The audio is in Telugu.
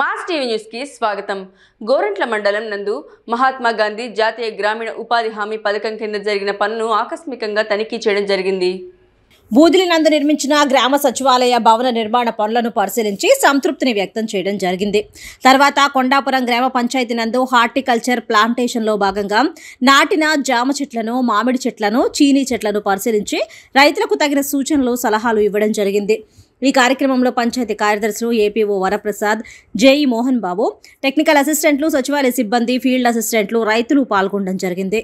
మాస్ టీవీ న్యూస్కి స్వాగతం గోరంట్ల మండలం నందు మహాత్మా గాంధీ జాతీయ గ్రామీణ ఉపాధి హామీ పథకం కింద జరిగిన పనును ఆకస్మికంగా తనిఖీ చేయడం జరిగింది బూదిలి నందు నిర్మించిన గ్రామ సచివాలయ భవన నిర్మాణ పనులను పరిశీలించి సంతృప్తిని వ్యక్తం చేయడం జరిగింది తర్వాత కొండాపురం గ్రామ పంచాయతీ నందు హార్టికల్చర్ ప్లాంటేషన్లో భాగంగా నాటిన జామ చెట్లను మామిడి చెట్లను చీనీ చెట్లను పరిశీలించి రైతులకు తగిన సూచనలు సలహాలు ఇవ్వడం జరిగింది ఈ కార్యక్రమంలో పంచాయతీ కార్యదర్శులు APO Varaprasad JE Mohan Babu technical అసిస్టెంట్లు సచివాలయ సిబ్బంది ఫీల్డ్ అసిస్టెంట్లు రైతులు పాల్గొనడం జరిగింది